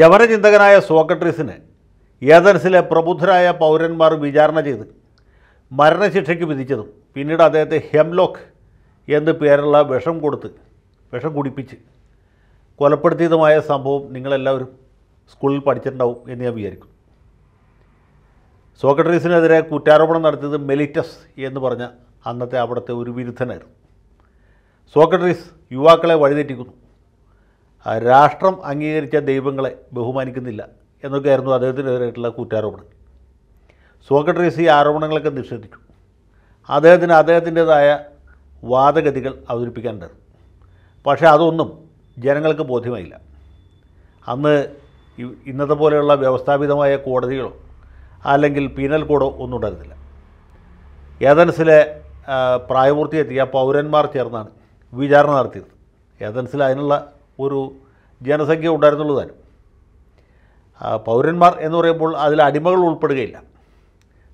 യവനചിന്തകനായ സോക്രട്ടീസിന് ഏതൻസിലെ പ്രബുദ്ധരായ പൗരന്മാർ വിചാരണ ചെയ്ത് മരണശിക്ഷയ്ക്ക് വിധിച്ചതും പിന്നീട് അദ്ദേഹത്തെ ഹെംലോക്ക് എന്ന് പേരുള്ള വിഷം കൊടുത്ത് വിഷം കുടിപ്പിച്ച് കൊലപ്പെടുത്തിയതുമായ സംഭവം നിങ്ങളെല്ലാവരും സ്കൂളിൽ പഠിച്ചിട്ടുണ്ടാവും എന്ന് ഞാൻ വിചാരിക്കും സോക്രട്ടീസിനെതിരെ കുറ്റാരോപണം നടത്തിയത് മെലിറ്റസ് എന്ന് പറഞ്ഞ അന്നത്തെ അവിടുത്തെ ഒരു വിരുദ്ധനായിരുന്നു സോക്രട്ടീസ് യുവാക്കളെ വഴിതെറ്റിക്കുന്നു രാഷ്ട്രം അംഗീകരിച്ച ദൈവങ്ങളെ ബഹുമാനിക്കുന്നില്ല എന്നൊക്കെയായിരുന്നു അദ്ദേഹത്തിനെതിരായിട്ടുള്ള കൂറ്റാരോപണം സോക്രട്ടീസ് ഈ ആരോപണങ്ങളൊക്കെ നിഷേധിച്ചു അദ്ദേഹത്തിന് അദ്ദേഹത്തിൻ്റെതായ വാദഗതികൾ അവതരിപ്പിക്കാനുണ്ടായിരുന്നു പക്ഷേ അതൊന്നും ജനങ്ങൾക്ക് ബോധ്യമായില്ല അന്ന് ഇന്നത്തെ പോലെയുള്ള വ്യവസ്ഥാപിതമായ കോടതികളോ അല്ലെങ്കിൽ പീനൽ കോഡോ ഒന്നും ഉണ്ടായിരുന്നില്ല ഏതൻസിലെ പ്രായപൂർത്തിയെത്തിയ പൗരന്മാർ ചേർന്നാണ് വിചാരണ നടത്തിയത് ഏതൻസിൽ അതിനുള്ള ഒരു ജനസംഖ്യ ഉണ്ടായിരുന്നുള്ളൂ തന്നെ പൗരന്മാർ എന്ന് പറയുമ്പോൾ അതിൽ അടിമകൾ ഉൾപ്പെടുകയില്ല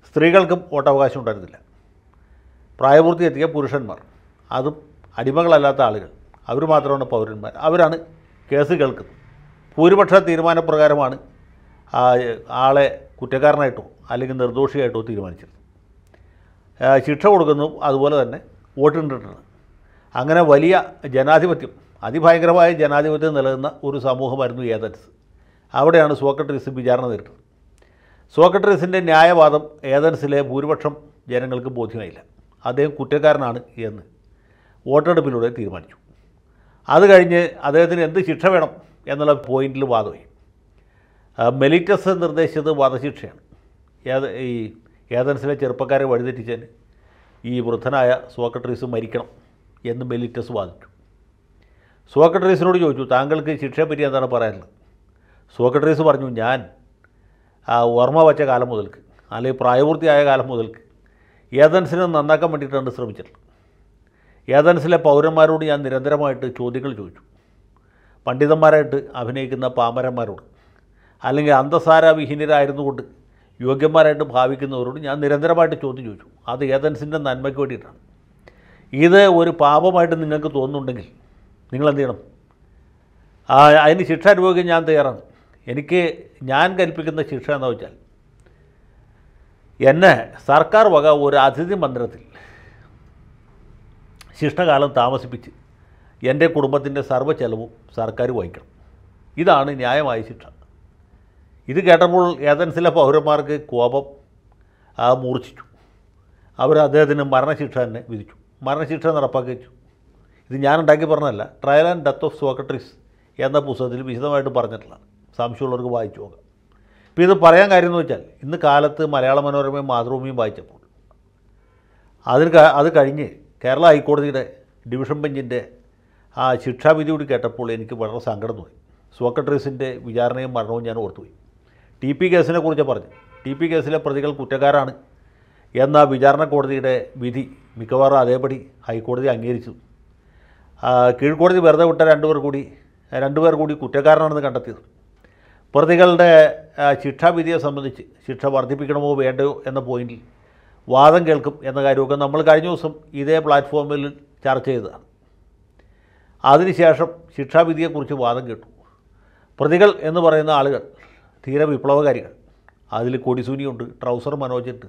സ്ത്രീകൾക്കും വോട്ടവകാശം ഉണ്ടായിരുന്നില്ല പ്രായപൂർത്തി എത്തിയ പുരുഷന്മാർ അതും അടിമകളല്ലാത്ത ആളുകൾ അവർ മാത്രമാണ് പൗരന്മാർ അവരാണ് കേസ് കേൾക്കുന്നത് ഭൂരിപക്ഷ തീരുമാനപ്രകാരമാണ് ആളെ കുറ്റക്കാരനായിട്ടോ അല്ലെങ്കിൽ നിർദോഷിയായിട്ടോ തീരുമാനിച്ചത് ശിക്ഷ കൊടുക്കുന്നു അതുപോലെ തന്നെ വോട്ടിട്ടുണ്ട് അങ്ങനെ വലിയ ജനാധിപത്യം അതിഭയങ്കരമായ ജനാധിപത്യം നിലനിന്ന ഒരു സമൂഹമായിരുന്നു ഏതൻസ് അവിടെയാണ് സോക്രട്ടീസ് വിചാരണ നേരിട്ടത് സോക്രട്ടീസിൻ്റെ ന്യായവാദം ഏതൻസിലെ ഭൂരിപക്ഷം ജനങ്ങൾക്ക് ബോധ്യമായില്ല അദ്ദേഹം കുറ്റക്കാരനാണ് എന്ന് വോട്ടെടുപ്പിലൂടെ തീരുമാനിച്ചു അത് കഴിഞ്ഞ് അദ്ദേഹത്തിന് എന്ത് ശിക്ഷ വേണം എന്നുള്ള പോയിന്റിൽ വാദമായി മെലിറ്റസ് നിർദ്ദേശിച്ചത് വധശിക്ഷയാണ് ഏത് ഈ ഏതൻസിലെ ചെറുപ്പക്കാരെ വഴിതെറ്റിച്ചതിന് ഈ വൃദ്ധനായ സോക്രട്ടീസ് മരിക്കണം എന്ന് മെലിറ്റസ് വാദിച്ചു സോക്രട്ടറീസിനോട് ചോദിച്ചു താങ്കൾക്ക് ശിക്ഷയെ പറ്റി എന്താണ് പറയാനുള്ളത് സോക്രട്ടറീസ് പറഞ്ഞു ഞാൻ ഓർമ്മ വച്ച കാലം മുതൽക്ക് അല്ലെങ്കിൽ പ്രായപൂർത്തിയായ കാലം മുതൽക്ക് ഏതൻസിനെ നന്നാക്കാൻ വേണ്ടിയിട്ടാണ് ശ്രമിച്ചിട്ടുള്ളത് ഏതൻസിലെ പൗരന്മാരോട് ഞാൻ നിരന്തരമായിട്ട് ചോദ്യങ്ങൾ ചോദിച്ചു പണ്ഡിതന്മാരായിട്ട് അഭിനയിക്കുന്ന പാമരന്മാരോട് അല്ലെങ്കിൽ അന്തസാരവിഹീനരായിരുന്നുകൊണ്ട് യോഗ്യന്മാരായിട്ട് ഭാവിക്കുന്നവരോട് ഞാൻ നിരന്തരമായിട്ട് ചോദ്യം ചോദിച്ചു അത് ഏതൻസിൻ്റെ നന്മയ്ക്ക് വേണ്ടിയിട്ടാണ് ഇത് ഒരു പാപമായിട്ട് നിങ്ങൾക്ക് തോന്നുന്നുണ്ടെങ്കിൽ നിങ്ങളെന്ത് ചെയ്യണം അതിന് ശിക്ഷ അനുഭവിക്കാൻ ഞാൻ തയ്യാറാണ് എനിക്ക് ഞാൻ കൽപ്പിക്കുന്ന ശിക്ഷ എന്ന് വെച്ചാൽ എന്നെ സർക്കാർ വക ഒരു അതിഥി മന്ദിരത്തിൽ ശിഷ്ടകാലം താമസിപ്പിച്ച് എൻ്റെ കുടുംബത്തിൻ്റെ സർവ്വ ചെലവും സർക്കാർ വഹിക്കണം ഇതാണ് ന്യായമായ ശിക്ഷ ഇത് കേട്ടപ്പോൾ ഏതൻസിലെ പൗരന്മാർക്ക് കോപം ആ മൂർച്ഛിച്ചു അവർ അദ്ദേഹത്തിന് മരണശിക്ഷ തന്നെ വിധിച്ചു മരണശിക്ഷ വെച്ചു ഇത് ഞാൻ ഉണ്ടാക്കി പറഞ്ഞതല്ല trial and death of Socrates എന്ന പുസ്തകത്തിൽ വിശദമായിട്ട് പറഞ്ഞിട്ടുള്ളതാണ് സംശയമുള്ളവർക്ക് വായിച്ചു നോക്കാം ഇപ്പോൾ ഇത് പറയാൻ കാര്യം എന്ന് വെച്ചാൽ ഇന്ന് കാലത്ത് മലയാള മനോരമയും മാതൃഭൂമിയും വായിച്ചപ്പോൾ അതിന് അത് കഴിഞ്ഞ് കേരള ഹൈക്കോടതിയുടെ ഡിവിഷൻ ബെഞ്ചിൻ്റെ ആ ശിക്ഷാവിധി കൂടി കേട്ടപ്പോൾ എനിക്ക് വളരെ സങ്കടം തോന്നി സോക്രട്ടറീസിൻ്റെ വിചാരണയും മരണവും ഞാൻ ഓർത്തുപോയി ടി പി കേസിനെ കുറിച്ച് പറഞ്ഞു ടി പി കേസിലെ പ്രതികൾ കുറ്റക്കാരാണ് എന്ന വിചാരണ കോടതിയുടെ വിധി മിക്കവാറും അതേപടി ഹൈക്കോടതി അംഗീകരിച്ചു കീഴ്ക്കോടതി വെറുതെ വിട്ട രണ്ടുപേർ കൂടി രണ്ടുപേർ കൂടി കുറ്റക്കാരനാണെന്ന് കണ്ടെത്തിയത് പ്രതികളുടെ ശിക്ഷാവിധിയെ സംബന്ധിച്ച് ശിക്ഷ വർദ്ധിപ്പിക്കണമോ വേണ്ടയോ എന്ന പോയിന്റിൽ വാദം കേൾക്കും എന്ന കാര്യമൊക്കെ നമ്മൾ കഴിഞ്ഞ ദിവസം ഇതേ പ്ലാറ്റ്ഫോമിൽ ചർച്ച ചെയ്തതാണ് അതിനുശേഷം ശിക്ഷാവിധിയെക്കുറിച്ച് വാദം കേട്ടു പ്രതികൾ എന്ന് പറയുന്ന ആളുകൾ തീരെ വിപ്ലവകാരികൾ അതിൽ കൊടിസൂനിയുണ്ട് ട്രൗസർ മനോജ് ഉണ്ട്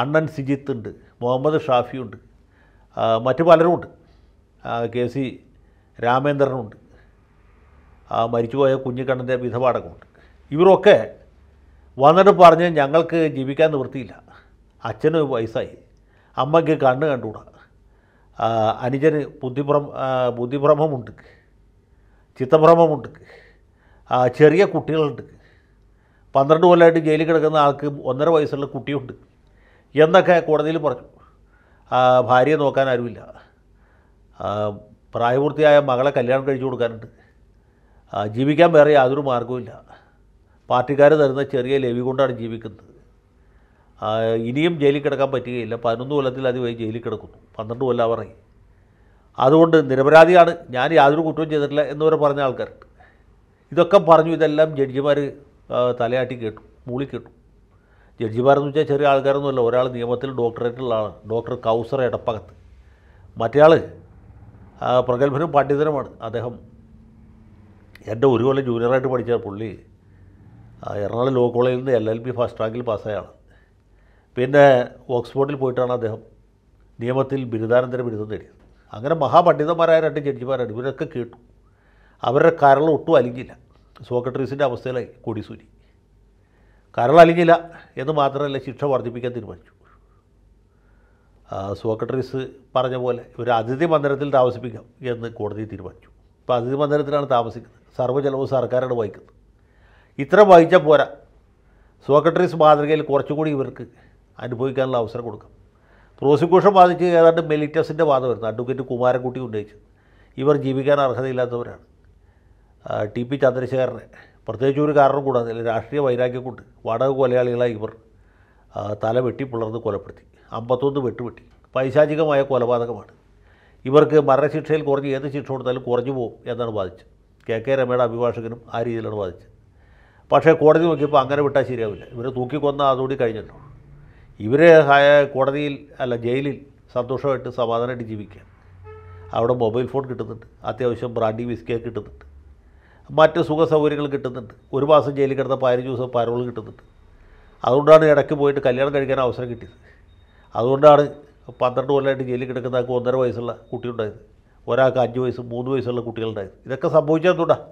അണ്ണൻ സിജിത്ത് ഉണ്ട് മുഹമ്മദ് ഷാഫിയുണ്ട് ഉണ്ട് മറ്റു പലരും ഉണ്ട് കെ സി രാമേന്ദ്രനുണ്ട് മരിച്ചുപോയ കുഞ്ഞിക്കണ്ണൻ്റെ വിധപാടകമുണ്ട് ഇവരൊക്കെ വന്നിട്ട് പറഞ്ഞ് ഞങ്ങൾക്ക് ജീവിക്കാൻ നിവൃത്തിയില്ല അച്ഛന് വയസ്സായി അമ്മയ്ക്ക് കണ്ണ് കണ്ടുകൂടാ അനുജന് ബുദ്ധിഭ്രം ബുദ്ധിഭ്രമമുണ്ട് ചിത്തഭ്രമമുണ്ട് ചെറിയ കുട്ടികളുണ്ട് പന്ത്രണ്ട് കൊല്ലമായിട്ട് ജയിലിൽ കിടക്കുന്ന ആൾക്ക് ഒന്നര വയസ്സുള്ള കുട്ടിയുണ്ട് എന്നൊക്കെ കോടതിയിൽ പറഞ്ഞു ഭാര്യയെ നോക്കാൻ ആരുമില്ല പ്രായപൂർത്തിയായ മകളെ കല്യാണം കഴിച്ചു കൊടുക്കാനുണ്ട് ജീവിക്കാൻ വേറെ യാതൊരു മാർഗവുമില്ല പാർട്ടിക്കാർ തരുന്ന ചെറിയ ലെവി കൊണ്ടാണ് ജീവിക്കുന്നത് ഇനിയും ജയിലിൽ കിടക്കാൻ പറ്റുകയില്ല പതിനൊന്ന് കൊല്ലത്തിലധികമായി ജയിലിൽ കിടക്കുന്നു പന്ത്രണ്ട് കൊല്ലാവറായി അതുകൊണ്ട് നിരപരാധിയാണ് ഞാൻ യാതൊരു കുറ്റവും ചെയ്തിട്ടില്ല വരെ പറഞ്ഞ ആൾക്കാരുണ്ട് ഇതൊക്കെ പറഞ്ഞു ഇതെല്ലാം ജഡ്ജിമാർ തലയാട്ടി കേട്ടു മൂളി കേട്ടു ജഡ്ജിമാരെന്ന് വെച്ചാൽ ചെറിയ ആൾക്കാരൊന്നുമല്ല ഒരാൾ നിയമത്തിൽ ഡോക്ടറേറ്റുള്ള ആളാണ് ഡോക്ടർ കൗസർ എടപ്പകത്ത് മറ്റേയാൾ പ്രഗത്ഭനും പണ്ഡിതനുമാണ് അദ്ദേഹം എൻ്റെ ഒരു കൊല്ലം ജൂനിയറായിട്ട് പഠിച്ച പുള്ളി എറണാകുളം ലോ കോളേജിൽ നിന്ന് എൽ എൽ ബി ഫസ്റ്റ് റാങ്കിൽ പാസ്സായാണ് പിന്നെ ഓക്സ്ഫോർഡിൽ പോയിട്ടാണ് അദ്ദേഹം നിയമത്തിൽ ബിരുദാനന്തര ബിരുദം നേടിയത് അങ്ങനെ മഹാപണ്ഡിതന്മാരായ രണ്ട് ജഡ്ജിമാരാണ് ഇവരൊക്കെ കേട്ടു അവരുടെ കരൾ ഒട്ടും അലിഞ്ഞില്ല സോക്രട്ടറീസിൻ്റെ അവസ്ഥയിലായി കൊടിസൂരി കരൾ അലിഞ്ഞില്ല എന്ന് മാത്രമല്ല ശിക്ഷ വർദ്ധിപ്പിക്കാൻ തീരുമാനിച്ചു സോക്രട്ടറീസ് പറഞ്ഞ പോലെ ഒരു അതിഥി മന്ദിരത്തിൽ താമസിപ്പിക്കാം എന്ന് കോടതി തീരുമാനിച്ചു ഇപ്പോൾ അതിഥി മന്ദിരത്തിലാണ് താമസിക്കുന്നത് സർവ്വജലവും സർക്കാരാണ് വഹിക്കുന്നത് ഇത്ര വഹിച്ചാൽ പോരാ സോക്രട്ടറീസ് മാതൃകയിൽ കുറച്ചുകൂടി ഇവർക്ക് അനുഭവിക്കാനുള്ള അവസരം കൊടുക്കാം പ്രോസിക്യൂഷൻ ബാധിച്ച് ഏതാണ്ട് മെലിറ്റസിൻ്റെ വരുന്നു അഡ്വക്കേറ്റ് കുമാരൻകുട്ടി ഉന്നയിച്ചു ഇവർ ജീവിക്കാൻ അർഹതയില്ലാത്തവരാണ് ടി പി ചന്ദ്രശേഖരനെ പ്രത്യേകിച്ച് ഒരു കാരണം കൂടാതെ രാഷ്ട്രീയ വൈരാഗ്യം കൊണ്ട് വാടക കൊലയാളികളായി ഇവർ തല വെട്ടി പിളർന്ന് കൊലപ്പെടുത്തി അമ്പത്തൊന്ന് വെട്ടുവെട്ടി പൈശാചികമായ കൊലപാതകമാണ് ഇവർക്ക് മരണശിക്ഷയിൽ കുറഞ്ഞ് ഏത് ശിക്ഷ കൊടുത്താലും കുറഞ്ഞു പോകും എന്നാണ് വാദിച്ചത് കെ കെ രമയുടെ അഭിഭാഷകനും ആ രീതിയിലാണ് വാദിച്ചത് പക്ഷേ കോടതി നോക്കിയപ്പോൾ അങ്ങനെ വിട്ടാൽ ശരിയാവില്ല ഇവരെ തൂക്കിക്കൊന്ന അതുകൂടി കഴിഞ്ഞല്ലോ ഇവരെ കോടതിയിൽ അല്ല ജയിലിൽ സന്തോഷമായിട്ട് സമാധാനമായിട്ട് ജീവിക്കുക അവിടെ മൊബൈൽ ഫോൺ കിട്ടുന്നുണ്ട് അത്യാവശ്യം ബ്രാൻഡി വിസ്കിയൊക്കെ കിട്ടുന്നുണ്ട് മറ്റ് സുഖ സൗകര്യങ്ങൾ കിട്ടുന്നുണ്ട് ഒരു മാസം ജയിലിൽ കിടന്ന പതിനഞ്ച് ദിവസം പരോൾ കിട്ടുന്നുണ്ട് അതുകൊണ്ടാണ് ഇടയ്ക്ക് പോയിട്ട് കല്യാണം കഴിക്കാൻ അവസരം കിട്ടിയത് അതുകൊണ്ടാണ് പന്ത്രണ്ട് കൊല്ലമായിട്ട് ജയിലിൽ കിടക്കുന്ന ആൾക്ക് ഒന്നര വയസ്സുള്ള കുട്ടിയുണ്ടായത് ഒരാൾക്ക് അഞ്ച് വയസ്സും മൂന്ന് വയസ്സുള്ള കുട്ടികളുണ്ടായത് ഇതൊക്കെ സംഭവിച്ചതെന്തുകൊണ്ടാണ്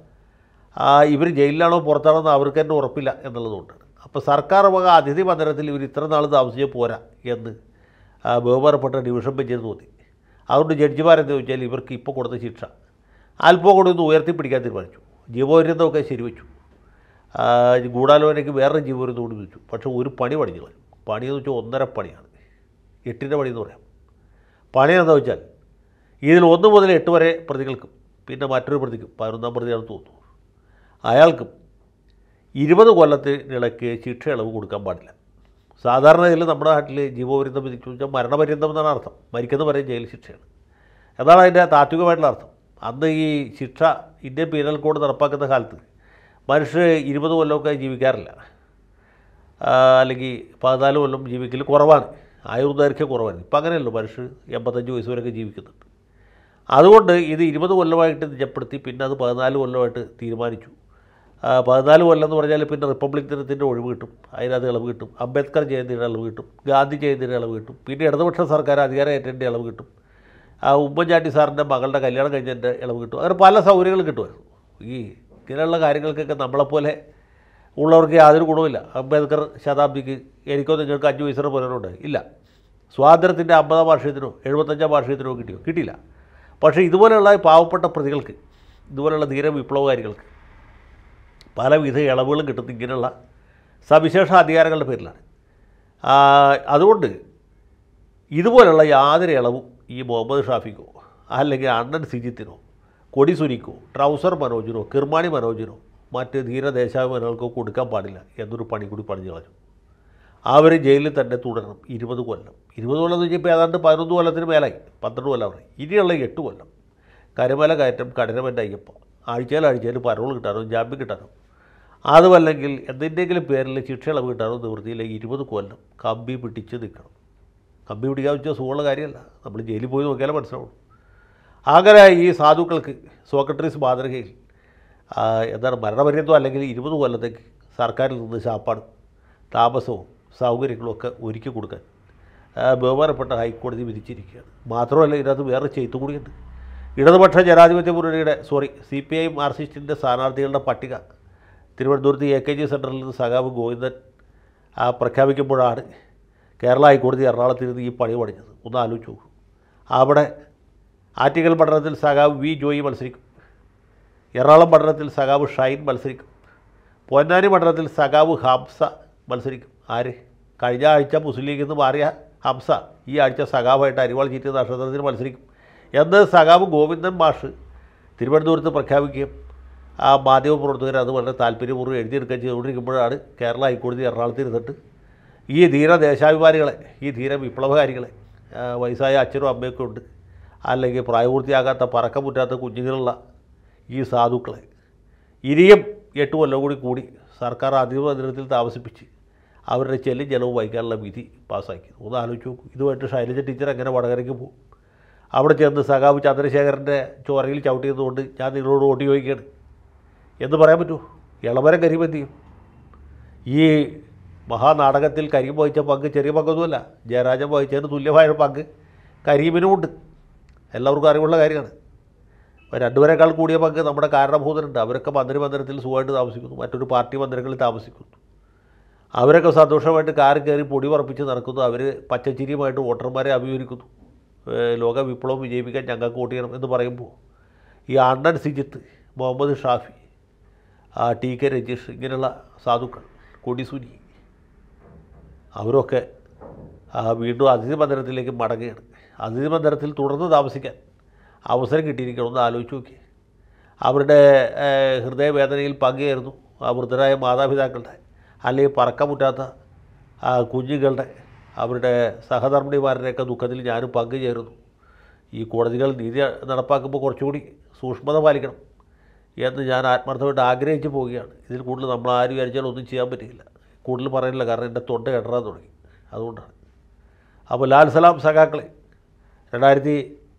ഇവർ ജയിലിലാണോ പുറത്താണോ എന്ന് അവർക്ക് തന്നെ ഉറപ്പില്ല എന്നുള്ളതുകൊണ്ടാണ് അപ്പോൾ സർക്കാർ വക അതിഥി മന്ദിരത്തിൽ ഇവർ ഇത്ര നാൾ താമസിച്ചാൽ പോരാ എന്ന് ബഹുമാനപ്പെട്ട ഡിവിഷൻ ബെഞ്ചിന് തോന്നി അതുകൊണ്ട് ജഡ്ജിമാരെന്ന് ചോദിച്ചാൽ ഇവർക്ക് ഇപ്പോൾ കൊടുത്ത ശിക്ഷ അല്പം കൂടി ഒന്ന് ഉയർത്തിപ്പിടിക്കാൻ തീരുമാനിച്ചു ജീവപര്യന്തമൊക്കെ ശരിവെച്ചു ഗൂഢാലോചനയ്ക്ക് വേറൊരു ജീവൻ ഒരു തോടി വിളിച്ചു പക്ഷേ ഒരു പണി പണിഞ്ഞു കളഞ്ഞു പണിയെന്ന് വെച്ചാൽ ഒന്നര പണിയാണ് എട്ടിൻ്റെ പണി എന്ന് പറയാം പണി എന്താ വെച്ചാൽ ഇതിൽ ഒന്ന് മുതൽ എട്ട് വരെ പ്രതികൾക്കും പിന്നെ മറ്റൊരു പ്രതിക്കും പതിനൊന്നാം പ്രതിയാണെന്ന് തോന്നുന്നു അയാൾക്കും ഇരുപത് കൊല്ലത്തിനിടയ്ക്ക് ശിക്ഷ ഇളവ് കൊടുക്കാൻ പാടില്ല സാധാരണ ഇതിൽ നമ്മുടെ നാട്ടിൽ ജീവപര്യന്തം വിധിച്ചു വെച്ചാൽ മരണപര്യന്തം എന്നാണ് അർത്ഥം മരിക്കുന്ന പറയും ജയിൽ ശിക്ഷയാണ് എന്നാണ് അതിൻ്റെ താത്വികമായിട്ടുള്ള അർത്ഥം അന്ന് ഈ ശിക്ഷ ഇന്ത്യൻ പീനൽ കോഡ് നടപ്പാക്കുന്ന കാലത്ത് മനുഷ്യർ ഇരുപത് കൊല്ലമൊക്കെ ജീവിക്കാറില്ല അല്ലെങ്കിൽ പതിനാല് കൊല്ലം ജീവിക്കൽ കുറവാണ് ആയുർദൈർഘ്യം കുറവാണ് ഇപ്പം അങ്ങനെയല്ലോ മനുഷ്യർ എൺപത്തഞ്ച് വയസ്സ് വരെയൊക്കെ ജീവിക്കുന്നുണ്ട് അതുകൊണ്ട് ഇത് ഇരുപത് കൊല്ലമായിട്ട് നിജപ്പെടുത്തി പിന്നെ അത് പതിനാല് കൊല്ലമായിട്ട് തീരുമാനിച്ചു പതിനാല് കൊല്ലം എന്ന് പറഞ്ഞാൽ പിന്നെ റിപ്പബ്ലിക് ദിനത്തിൻ്റെ ഒഴിവ് കിട്ടും അതിനകത്ത് ഇളവ് കിട്ടും അംബേദ്കർ ജയന്തിയുടെ ഇളവ് കിട്ടും ഗാന്ധി ജയന്തിയുടെ ഇളവ് കിട്ടും പിന്നെ ഇടതുപക്ഷ സർക്കാർ അധികാരം ഏറ്റേണ്ട ഇളവ് കിട്ടും ആ ഉമ്മൻചാണ്ടി സാറിൻ്റെ മകളുടെ കല്യാണം കഴിഞ്ഞതിൻ്റെ ഇളവ് കിട്ടും അങ്ങനെ പല സൗകര്യങ്ങളും കിട്ടുമായിരുന്നു ഈ ഇങ്ങനെയുള്ള കാര്യങ്ങൾക്കൊക്കെ നമ്മളെപ്പോലെ ഉള്ളവർക്ക് യാതൊരു ഗുണമില്ല അംബേദ്കർ ശതാബ്ദിക്ക് എനിക്കോ നിങ്ങൾക്ക് അഞ്ച് വയസ്സിന് പോലുണ്ട് ഇല്ല സ്വാതന്ത്ര്യത്തിൻ്റെ അമ്പതാം വാർഷികത്തിനോ എഴുപത്തഞ്ചാം വാർഷികത്തിനോ കിട്ടിയോ കിട്ടിയില്ല പക്ഷേ ഇതുപോലെയുള്ള പാവപ്പെട്ട പ്രതികൾക്ക് ഇതുപോലെയുള്ള ധീര വിപ്ലവകാരികൾക്ക് പലവിധ ഇളവുകളും കിട്ടുന്ന ഇങ്ങനെയുള്ള സവിശേഷ അധികാരങ്ങളുടെ പേരിലാണ് അതുകൊണ്ട് ഇതുപോലെയുള്ള യാതൊരു ഇളവും ഈ മുഹമ്മദ് ഷാഫിക്കോ അല്ലെങ്കിൽ അണ്ണൻ സിജിത്തിനോ കൊടി സുനിക്കോ ട്രൗസർ മനോജിനോ കിർമാണി മനോജിനോ മറ്റ് ധീരദേശാഭിമാനികൾക്കോ കൊടുക്കാൻ പാടില്ല എന്നൊരു പണി കൂടി പറഞ്ഞു കളഞ്ഞു അവർ ജയിലിൽ തന്നെ തുടരണം ഇരുപത് കൊല്ലം ഇരുപത് കൊല്ലം എന്ന് വെച്ചപ്പോൾ ഏതാണ്ട് പതിനൊന്ന് കൊല്ലത്തിന് മേലായി പന്ത്രണ്ട് കൊല്ലം പറയും ഇനിയുള്ള എട്ട് കൊല്ലം കരിമല കയറ്റം കഠിനമൻ്റെ അയ്യപ്പ ആഴ്ചയിൽ ആഴ്ചയിൽ പരോൾ കിട്ടാനോ ജാമ്യം കിട്ടാനോ അതുമല്ലെങ്കിൽ എന്തിൻ്റെങ്കിലും പേരിൽ ശിക്ഷ ഇളവ് കിട്ടാനോ നിവൃത്തിയിലെ ഇരുപത് കൊല്ലം കമ്പി പിടിച്ച് നിൽക്കണം കമ്പി പിടിക്കാമെന്ന് വെച്ചാൽ സുഖമുള്ള കാര്യമല്ല നമ്മൾ ജയിലിൽ പോയി നോക്കിയാലേ മനസ്സിലാവുള്ളൂ അങ്ങനെ ഈ സാധുക്കൾക്ക് സോക്രട്ടറീസ് മാതൃകയിൽ എന്താണ് മരണപര്യന്തം അല്ലെങ്കിൽ ഇരുപത് കൊല്ലത്തേക്ക് സർക്കാരിൽ നിന്ന് ശാപ്പാട് താമസവും സൗകര്യങ്ങളും ഒക്കെ ഒരുക്കി കൊടുക്കാൻ ബഹുമാനപ്പെട്ട ഹൈക്കോടതി വിധിച്ചിരിക്കുകയാണ് മാത്രമല്ല ഇതിനകത്ത് വേറെ ചെയ്തു കൂടിയുണ്ട് ഇടതുപക്ഷ ജനാധിപത്യ മുന്നണിയുടെ സോറി സി പി ഐ മാർസിസ്റ്റിൻ്റെ സ്ഥാനാർത്ഥികളുടെ പട്ടിക തിരുവനന്തപുരത്ത് എ കെ ജി സെൻറ്ററിൽ നിന്ന് സഖാവ് ഗോവിന്ദൻ പ്രഖ്യാപിക്കുമ്പോഴാണ് കേരള ഹൈക്കോടതി എറണാകുളത്ത് ഇരുന്ന് ഈ പണി പണിഞ്ഞത് ഒന്ന് ആലോചിച്ചു അവിടെ ആറ്റിങ്ങൽ പട്ടണത്തിൽ സഖാവ് വി ജോയി മത്സരിക്കും എറണാകുളം പട്ടണത്തിൽ സഖാവ് ഷൈൻ മത്സരിക്കും പൊന്നാനി പട്ടണത്തിൽ സഖാവ് ഹംസ മത്സരിക്കും ആര് കഴിഞ്ഞ ആഴ്ച മുസ്ലിം ലീഗിൽ നിന്ന് മാറിയ ഹംസ ഈ ആഴ്ച സഖാവായിട്ട് അരിവാൾ ചീറ്റ് നക്ഷത്രത്തിന് മത്സരിക്കും എന്ന് സഖാവ് ഗോവിന്ദൻ മാഷ് തിരുവനന്തപുരത്ത് പ്രഖ്യാപിക്കുകയും ആ മാധ്യമപ്രവർത്തകർ അത് വളരെ താല്പര്യപൂർവ്വം എഴുതിയെടുക്കുകയും ചെയ്തുകൊണ്ടിരിക്കുമ്പോഴാണ് കേരള ഹൈക്കോടതി എറണാകുളത്ത് ഇരുന്നിട്ട് ഈ ധീര ദേശാഭിമാനികളെ ഈ ധീര വിപ്ലവകാരികളെ വയസ്സായ അച്ഛനും അമ്മയൊക്കെ ഉണ്ട് അല്ലെങ്കിൽ പ്രായപൂർത്തിയാകാത്ത പറക്കം മുറ്റാത്ത കുഞ്ഞുങ്ങളുള്ള ഈ സാധുക്കളെ ഇനിയും എട്ട് കൊല്ലം കൂടി കൂടി സർക്കാർ അധിക ദിനത്തിൽ താമസിപ്പിച്ച് അവരുടെ ചെല്ലും ജലവും വഹിക്കാനുള്ള വിധി പാസ്സാക്കി ഒന്ന് ആലോചിച്ച് നോക്കും ഇതുമായിട്ട് ശൈലജ ടീച്ചർ എങ്ങനെ വടകരയ്ക്ക് പോകും അവിടെ ചെന്ന് സഖാബ് ചന്ദ്രശേഖരൻ്റെ ചോരയിൽ ചവിട്ടിയതുകൊണ്ട് ഞാൻ നിങ്ങളോട് ഓട്ടി ചോദിക്കുകയാണ് എന്ന് പറയാൻ പറ്റുമോ ഇളവരം കരീം ഈ മഹാനാടകത്തിൽ കരീം വഹിച്ച പങ്ക് ചെറിയ പങ്കൊന്നുമല്ല ജയരാജൻ വഹിച്ചതിന് തുല്യമായൊരു പങ്ക് കരീമിനുമുണ്ട് എല്ലാവർക്കും അറിവുള്ള കാര്യമാണ് രണ്ടുപേരെക്കാൾ കൂടിയ പങ്ക് നമ്മുടെ കാരണഭൂതരുണ്ട് അവരൊക്കെ മന്ദിര മന്ദിരത്തിൽ സുഖമായിട്ട് താമസിക്കുന്നു മറ്റൊരു പാർട്ടി മന്ദിരങ്ങളിൽ താമസിക്കുന്നു അവരൊക്കെ സന്തോഷമായിട്ട് കാർ കയറി പൊടി പറപ്പിച്ച് നടക്കുന്നു അവർ പച്ചച്ചിരിയുമായിട്ട് വോട്ടർമാരെ അഭിമുഖിക്കുന്നു ലോക വിപ്ലവം വിജയിപ്പിക്കാൻ ഞങ്ങൾക്ക് വോട്ട് ചെയ്യണം എന്ന് പറയുമ്പോൾ ഈ അണ്ണൻ സിജിത്ത് മുഹമ്മദ് ഷാഫി ടി കെ രജീഷ് ഇങ്ങനെയുള്ള സാധുക്കൾ കൊടിസുനി അവരൊക്കെ വീണ്ടും അതിഥി മന്ദിരത്തിലേക്ക് മടങ്ങുകയാണ് അതിമന്ദിരത്തിൽ തുടർന്ന് താമസിക്കാൻ അവസരം കിട്ടിയിരിക്കണമെന്ന് ആലോചിച്ച് നോക്കി അവരുടെ ഹൃദയവേദനയിൽ പങ്കുചേരുന്നു വൃദ്ധരായ മാതാപിതാക്കളുടെ അല്ലെങ്കിൽ പറക്കമുറ്റാത്ത കുഞ്ഞുങ്ങളുടെ അവരുടെ സഹധർമ്മിണിമാരുടെയൊക്കെ ദുഃഖത്തിൽ ഞാനും പങ്കുചേരുന്നു ഈ കോടതികൾ നീതി നടപ്പാക്കുമ്പോൾ കുറച്ചുകൂടി സൂക്ഷ്മത പാലിക്കണം എന്ന് ഞാൻ ആത്മാർത്ഥമായിട്ട് ആഗ്രഹിച്ചു പോവുകയാണ് ഇതിൽ കൂടുതൽ നമ്മൾ ആര് വിചാരിച്ചാലും ഒന്നും ചെയ്യാൻ പറ്റില്ല കൂടുതൽ പറയാനില്ല കാരണം എൻ്റെ തൊണ്ട ഇടറാൻ തുടങ്ങി അതുകൊണ്ടാണ് അപ്പോൾ ലാൽ സലാം സഖാക്കളെ രണ്ടായിരത്തി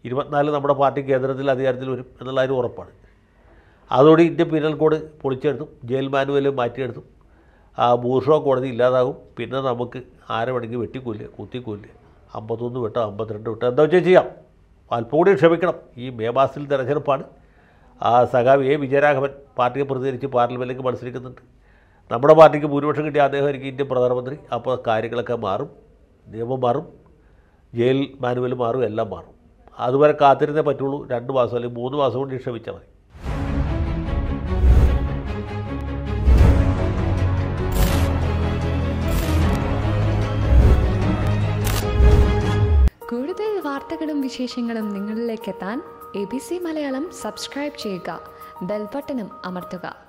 ഇരുപത്തിനാല് നമ്മുടെ പാർട്ടി കേന്ദ്രത്തിൽ അധികാരത്തിൽ വരും എന്നുള്ള അതിന് ഉറപ്പാണ് അതോടെ ഇന്ത്യ പീനൽ കോഡ് പൊളിച്ചെടുത്തു ജയിൽ മാനുവൽ ആ ഭൂഷോ കോടതി ഇല്ലാതാകും പിന്നെ നമുക്ക് ആരെ വേണമെങ്കിൽ വെട്ടിക്കൂല്ല കുത്തിക്കൂല്ല അമ്പത്തൊന്ന് വിട്ടോ അമ്പത്തിരണ്ട് വിട്ടോ എന്താ വെച്ചാൽ ചെയ്യാം അല്പം കൂടി ക്ഷമിക്കണം ഈ മേ മാസത്തിൽ തെരഞ്ഞെടുപ്പാണ് ആ സഖാവ് എ വിജയരാഘവൻ പാർട്ടിയെ പ്രതികരിച്ച് പാർലമെൻറ്റിലേക്ക് മത്സരിക്കുന്നുണ്ട് നമ്മുടെ പാർട്ടിക്ക് ഭൂരിപക്ഷം കിട്ടിയ അദ്ദേഹം എനിക്ക് ഇന്ത്യൻ പ്രധാനമന്ത്രി അപ്പോൾ കാര്യങ്ങളൊക്കെ മാറും നിയമം മാറും ജയിൽ മാനുവൽ മാറും എല്ലാം മാറും അതുവരെ കാത്തിരുന്നേ പറ്റുള്ളൂ രണ്ട് മാസം അല്ലെങ്കിൽ മൂന്ന് മാസം കൊണ്ട് ക്ഷമിച്ചാൽ മതി കൂടുതൽ വാർത്തകളും വിശേഷങ്ങളും നിങ്ങളിലേക്ക് എത്താൻ A B C Malayalam subscribe ചെയ്യുക ബെൽബട്ടനും അമർത്തുക